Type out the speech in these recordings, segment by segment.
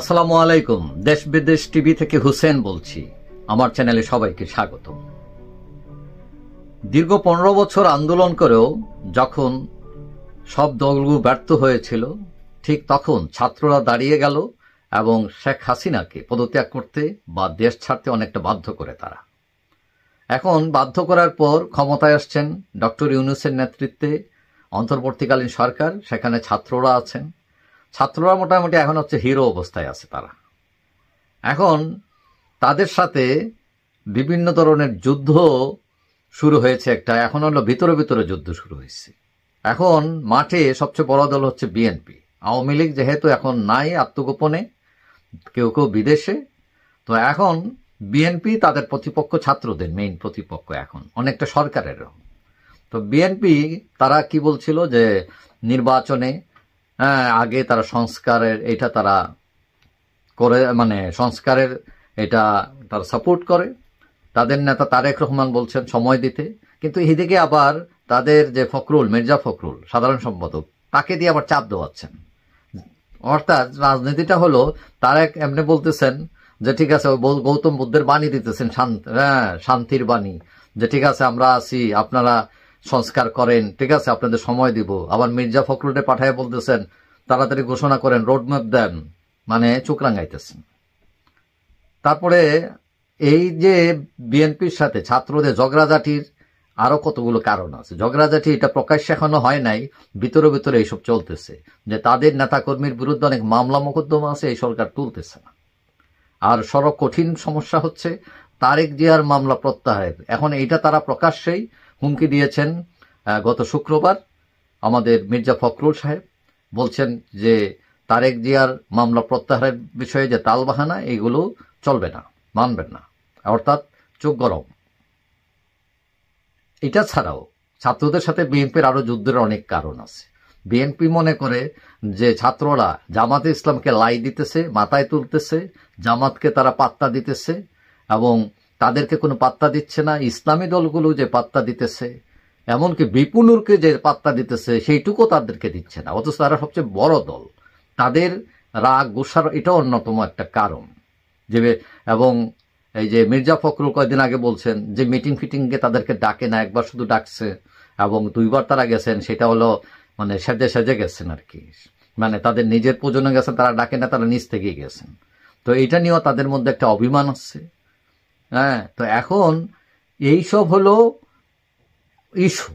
আসসালামু আলাইকুম দেশ বিদেশ টিভি থেকে হুসেন বলছি আমার চ্যানেলে সবাইকে স্বাগত দীর্ঘ পনেরো বছর আন্দোলন করেও যখন সব দলগুলো ব্যর্থ হয়েছিল ঠিক তখন ছাত্ররা দাঁড়িয়ে গেল এবং শেখ হাসিনাকে পদত্যাগ করতে বা দেশ ছাড়তে অনেকটা বাধ্য করে তারা এখন বাধ্য করার পর ক্ষমতায় আসছেন ডক্টর ইউনুসের নেতৃত্বে অন্তর্বর্তীকালীন সরকার সেখানে ছাত্ররা আছেন ছাত্ররা মোটামুটি এখন হচ্ছে হিরো অবস্থায় আছে তারা এখন তাদের সাথে বিভিন্ন ধরনের যুদ্ধ শুরু হয়েছে একটা এখন হলো ভিতরে ভিতরে যুদ্ধ শুরু হয়েছে এখন মাঠে সবচেয়ে বড় দল হচ্ছে বিএনপি আওয়ামী লীগ যেহেতু এখন নাই আত্মগোপনে কেউ কেউ বিদেশে তো এখন বিএনপি তাদের প্রতিপক্ষ ছাত্রদের মেইন প্রতিপক্ষ এখন অনেকটা সরকারেরও তো বিএনপি তারা কি বলছিল যে নির্বাচনে হ্যাঁ, আগে তারা সংস্কারের এটা তারা করে মানে সংস্কারের এটা তারা সাপোর্ট করে তাদের নেতা তারেক রহমান বলছেন সময় দিতে কিন্তু এদিকে আবার তাদের যে ফখরুল মির্জা ফখরুল সাধারণ সম্পাদক তাকে দিয়ে আবার চাপ দেওয়াচ্ছেন অর্থাৎ রাজনীতিটা হলো তারেক এমনি বলতেছেন যে ঠিক আছে গৌতম বুদ্ধের বাণী দিতেছেন শান্ত হ্যাঁ শান্তির বাণী যে ঠিক আছে আমরা আছি আপনারা সংস্কার করেন ঠিক আছে আপনাদের সময় দিব আবার মির্জা ফখরুলে পাঠায় বলতেছেন তাড়াতাড়ি ঘোষণা করেন রোডম্যাপ দেন মানে চোখরাঙ্গাইতেছেন তারপরে এই যে বিএনপির সাথে ছাত্রদের ঝগড়াঝাটির আরও কতগুলো কারণ আছে ঝগড়াঝাটি এটা প্রকাশ্যে এখনো হয় নাই ভিতরে ভিতরে এইসব চলতেছে যে তাদের নেতাকর্মীর বিরুদ্ধে অনেক মামলা মোকদ্দমা আছে এই সরকার তুলতেছে না আর সড়ক কঠিন সমস্যা হচ্ছে তারেক জিয়ার মামলা প্রত্যাহারের এখন এইটা তারা প্রকাশ্যেই হুমকি দিয়েছেন গত শুক্রবার আমাদের মির্জা ফখরুল সাহেব বলছেন যে তারেক জিয়ার মামলা প্রত্যাহারের বিষয়ে যে তালবাহানা এগুলো চলবে না মানবেন না অর্থাৎ চোখ গরম এটা ছাড়াও ছাত্রদের সাথে বিএনপির আরও যুদ্ধের অনেক কারণ আছে বিএনপি মনে করে যে ছাত্ররা জামাতে ইসলামকে লাই দিতেছে মাথায় তুলতেছে জামাতকে তারা পাত্তা দিতেছে এবং তাদেরকে কোনো পাত্তা দিচ্ছে না ইসলামী দলগুলো যে পাত্তা দিতেছে এমনকি বিপুনুরকে যে পাত্তা দিতেছে সেইটুকু তাদেরকে দিচ্ছে না অথচ তারা সবচেয়ে বড় দল তাদের রাগ গোসার এটা অন্যতম একটা কারণ যে এবং এই যে মির্জা ফখরুল কয়েকদিন আগে বলছেন যে মিটিং ফিটিংকে তাদেরকে ডাকে না একবার শুধু ডাকছে এবং দুইবার তারা গেছেন সেটা হলো মানে সেজে সেজে গেছেন আর কি মানে তাদের নিজের প্রজন্ম গেছে তারা ডাকে না তারা নিজ থেকেই গেছেন তো এটা নিয়েও তাদের মধ্যে একটা অভিমান আছে হ্যাঁ তো এখন এই সব হলো ইস্যু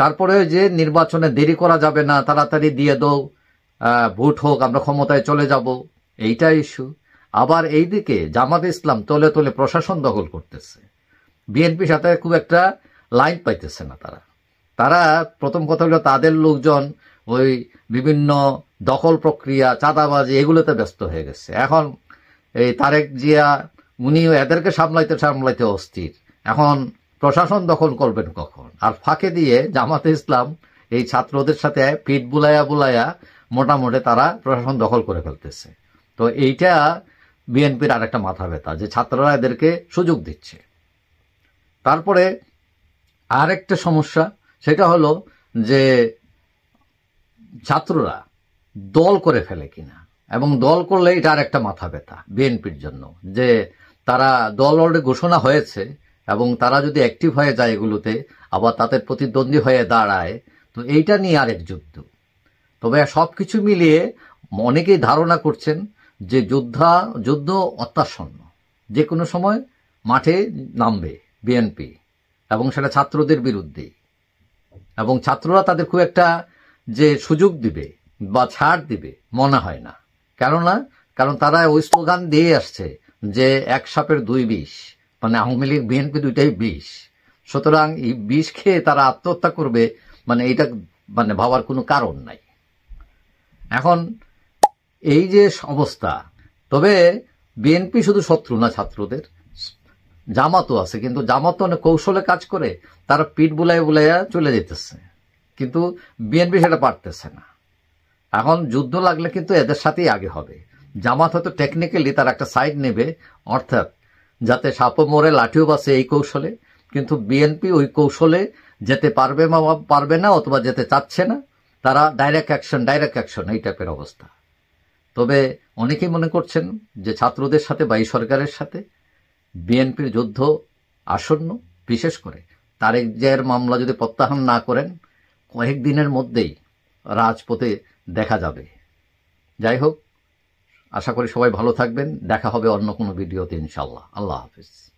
তারপরে যে নির্বাচনে দেরি করা যাবে না তাড়াতাড়ি দিয়ে দৌ ভোট হোক আমরা ক্ষমতায় চলে যাব এইটা ইস্যু আবার এইদিকে জামাত ইসলাম তলে তলে প্রশাসন দখল করতেছে বিএনপির সাথে খুব একটা লাইন পাইতেছে না তারা তারা প্রথম কথা হলো তাদের লোকজন ওই বিভিন্ন দখল প্রক্রিয়া চাঁদাবাজি এগুলোতে ব্যস্ত হয়ে গেছে এখন এই তারেক জিয়া উনি এদেরকে সামলাইতে সামলাইতে অস্থির এখন প্রশাসন দখল করবেন কখন আর ফাঁকে দিয়ে জামাতে ইসলাম এই ছাত্রদের সাথে পিঠ বুলাইয়া বুলাইয়া মোটামুটি তারা প্রশাসন দখল করে ফেলতেছে তো এইটা বিএনপির আর একটা মাথা ব্যথা যে ছাত্ররা এদেরকে সুযোগ দিচ্ছে তারপরে আরেকটা সমস্যা সেটা হলো যে ছাত্ররা দল করে ফেলে কিনা এবং দল করলে এটা আর একটা মাথা ব্যথা বিএনপির জন্য যে তারা দল অলরেডি ঘোষণা হয়েছে এবং তারা যদি অ্যাক্টিভ হয়ে যায় এগুলোতে আবার তাদের প্রতিদ্বন্দ্বী হয়ে দাঁড়ায় তো এইটা নিয়ে আরেক যুদ্ধ তবে সব কিছু মিলিয়ে অনেকেই ধারণা করছেন যে যোদ্ধা যুদ্ধ অত্যাসন্ন যে কোনো সময় মাঠে নামবে বিএনপি এবং সেটা ছাত্রদের বিরুদ্ধে এবং ছাত্ররা তাদের খুব একটা যে সুযোগ দিবে বা ছাড় দিবে মনে হয় না কেননা কারণ তারা ওই স্লোগান দিয়ে আসছে যে এক সাপের দুই বিষ মানে আওয়ামী লীগ বিএনপি দুইটাই বিষ সুতরাং এই বিষ খেয়ে তারা আত্মহত্যা করবে মানে এটা মানে ভাবার কোনো কারণ নাই এখন এই যে অবস্থা তবে বিএনপি শুধু শত্রু না ছাত্রদের জামাতও আছে কিন্তু জামাত অনেক কৌশলে কাজ করে তারা পিঠ বুলাই বুলাইয়া চলে যেতেছে কিন্তু বিএনপি সেটা পারতেছে না এখন যুদ্ধ লাগলে কিন্তু এদের সাথেই আগে হবে জামাত হয়তো টেকনিক্যালি তার একটা সাইড নেবে অর্থাৎ যাতে সাপো মোড়ে লাঠিও বাসে এই কৌশলে কিন্তু বিএনপি ওই কৌশলে যেতে পারবে বা পারবে না অথবা যেতে চাচ্ছে না তারা ডাইরেক্ট অ্যাকশন ডাইরেক্ট অ্যাকশন এই টাইপের অবস্থা তবে অনেকেই মনে করছেন যে ছাত্রদের সাথে বা এই সরকারের সাথে বিএনপির যুদ্ধ আসন্ন বিশেষ করে তারেক জিয়ার মামলা যদি প্রত্যাহার না করেন কয়েকদিনের মধ্যেই রাজপথে দেখা যাবে যাই হোক আশা করি সবাই ভালো থাকবেন দেখা হবে অন্য কোনো ভিডিওতে ইনশাল্লাহ আল্লাহ হাফিজ